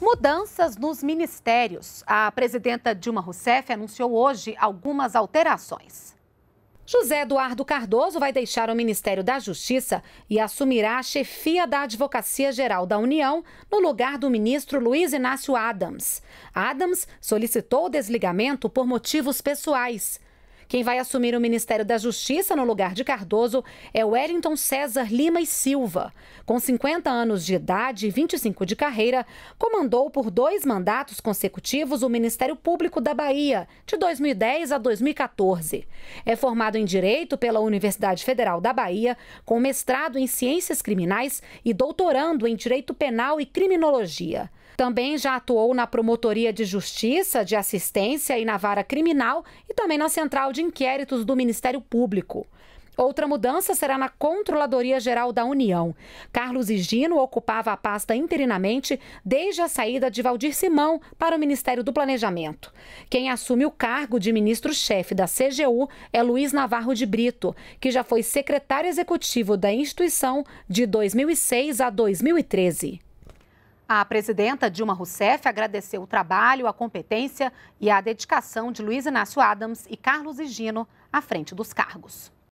Mudanças nos ministérios. A presidenta Dilma Rousseff anunciou hoje algumas alterações. José Eduardo Cardoso vai deixar o Ministério da Justiça e assumirá a chefia da Advocacia Geral da União no lugar do ministro Luiz Inácio Adams. Adams solicitou o desligamento por motivos pessoais. Quem vai assumir o Ministério da Justiça no lugar de Cardoso é Wellington César Lima e Silva. Com 50 anos de idade e 25 de carreira, comandou por dois mandatos consecutivos o Ministério Público da Bahia, de 2010 a 2014. É formado em Direito pela Universidade Federal da Bahia, com mestrado em Ciências Criminais e doutorando em Direito Penal e Criminologia. Também já atuou na Promotoria de Justiça, de Assistência e na Vara Criminal e também na Central de inquéritos do Ministério Público. Outra mudança será na Controladoria Geral da União. Carlos Higino ocupava a pasta interinamente desde a saída de Valdir Simão para o Ministério do Planejamento. Quem assume o cargo de ministro-chefe da CGU é Luiz Navarro de Brito, que já foi secretário executivo da instituição de 2006 a 2013. A presidenta Dilma Rousseff agradeceu o trabalho, a competência e a dedicação de Luiz Inácio Adams e Carlos Higino à frente dos cargos.